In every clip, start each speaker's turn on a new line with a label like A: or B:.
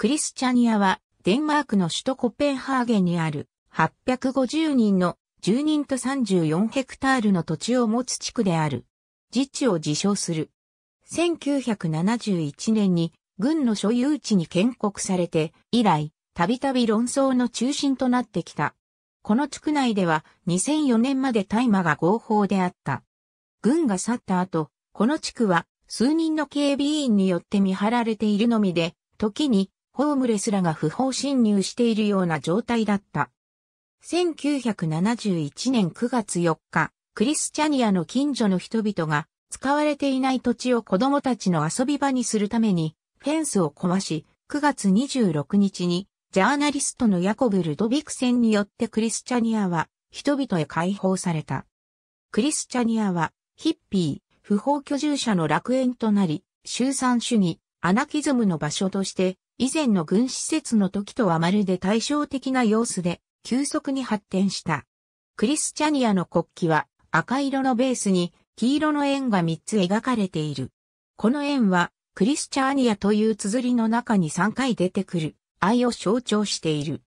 A: クリスチャニアはデンマークの首都コペンハーゲンにある850人の住人と34ヘクタールの土地を持つ地区である。自治を自称する。1971年に軍の所有地に建国されて以来、たびたび論争の中心となってきた。この地区内では2004年まで大麻が合法であった。軍が去った後、この地区は数人の警備員によって見張られているのみで、時にホームレスらが不法侵入しているような状態だった。1971年9月4日、クリスチャニアの近所の人々が使われていない土地を子供たちの遊び場にするためにフェンスを壊し、9月26日にジャーナリストのヤコブ・ルドビクセンによってクリスチャニアは人々へ解放された。クリスチャニアはヒッピー、不法居住者の楽園となり、集散主義、アナキズムの場所として以前の軍施設の時とはまるで対照的な様子で、急速に発展した。クリスチャニアの国旗は赤色のベースに黄色の円が3つ描かれている。この円はクリスチャニアという綴りの中に3回出てくる愛を象徴している。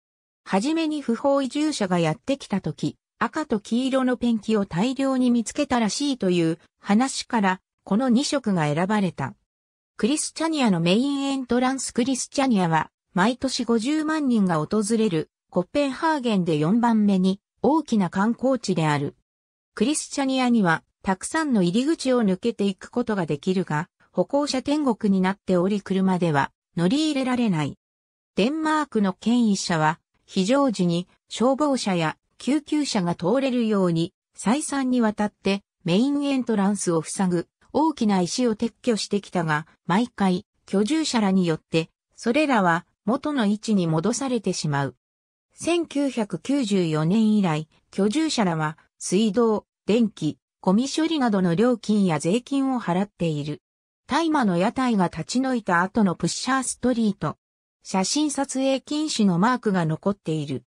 A: はじめに不法移住者がやってきた時、赤と黄色のペンキを大量に見つけたらしいという話から、この2色が選ばれた。クリスチャニアのメインエントランスクリスチャニアは、毎年50万人が訪れる、コッペンハーゲンで4番目に大きな観光地である。クリスチャニアには、たくさんの入り口を抜けていくことができるが、歩行者天国になっており車では乗り入れられない。デンマークの権威者は、非常時に消防車や救急車が通れるように、再三にわたってメインエントランスを塞ぐ大きな石を撤去してきたが、毎回居住者らによって、それらは元の位置に戻されてしまう。1994年以来、居住者らは水道、電気、ゴミ処理などの料金や税金を払っている。大麻の屋台が立ち退いた後のプッシャーストリート。写真撮影禁止のマークが残っている。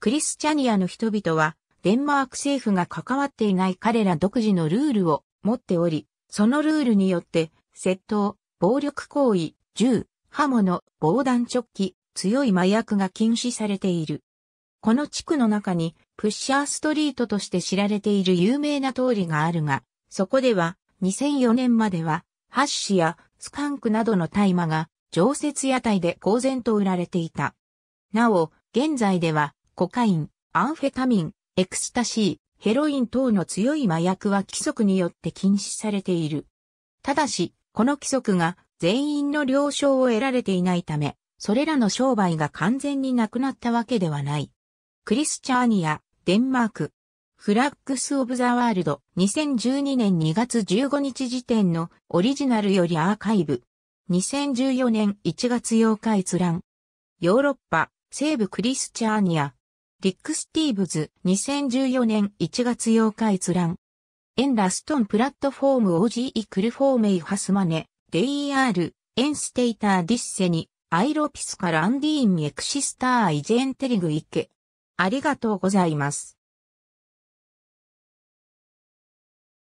A: クリスチャニアの人々は、デンマーク政府が関わっていない彼ら独自のルールを持っており、そのルールによって、窃盗、暴力行為、銃、刃物、防弾チョッキ、強い麻薬が禁止されている。この地区の中に、プッシャーストリートとして知られている有名な通りがあるが、そこでは、2004年までは、ハッシュやスカンクなどの大麻が、常設屋台で公然と売られていた。なお、現在では、コカイン、アンフェタミン、エクスタシー、ヘロイン等の強い麻薬は規則によって禁止されている。ただし、この規則が全員の了承を得られていないため、それらの商売が完全になくなったわけではない。クリスチャーニア、デンマーク。フラッグス・オブ・ザ・ワールド2012年2月15日時点のオリジナルよりアーカイブ。2014年1月8日閲覧。ヨーロッパ、西部クリスチャーニア、リック・スティーブズ、2014年1月8日閲覧。エンラストンプラットフォームオジイクルフォーメイハスマネ、レイアール、エンステイターディッセニ、アイロピスからアンディーンエクシスターイジェンテリグイケ。ありがとうございます。